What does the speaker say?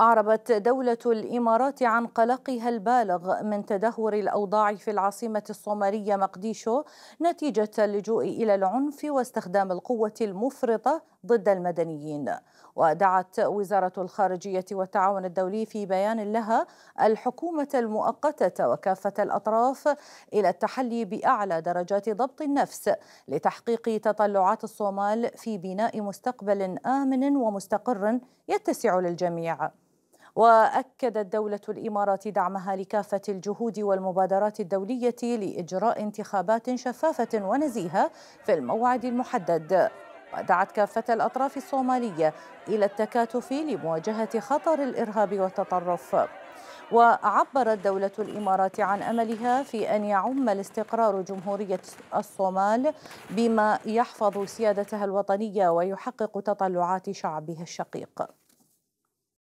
أعربت دولة الإمارات عن قلقها البالغ من تدهور الأوضاع في العاصمة الصومالية مقديشو نتيجة اللجوء إلى العنف واستخدام القوة المفرطة ضد المدنيين ودعت وزارة الخارجية والتعاون الدولي في بيان لها الحكومة المؤقتة وكافة الأطراف إلى التحلي بأعلى درجات ضبط النفس لتحقيق تطلعات الصومال في بناء مستقبل آمن ومستقر يتسع للجميع وأكدت دولة الإمارات دعمها لكافة الجهود والمبادرات الدولية لإجراء انتخابات شفافة ونزيهة في الموعد المحدد ودعت كافة الأطراف الصومالية إلى التكاتف لمواجهة خطر الإرهاب والتطرف وعبرت دولة الإمارات عن أملها في أن يعم الاستقرار جمهورية الصومال بما يحفظ سيادتها الوطنية ويحقق تطلعات شعبها الشقيق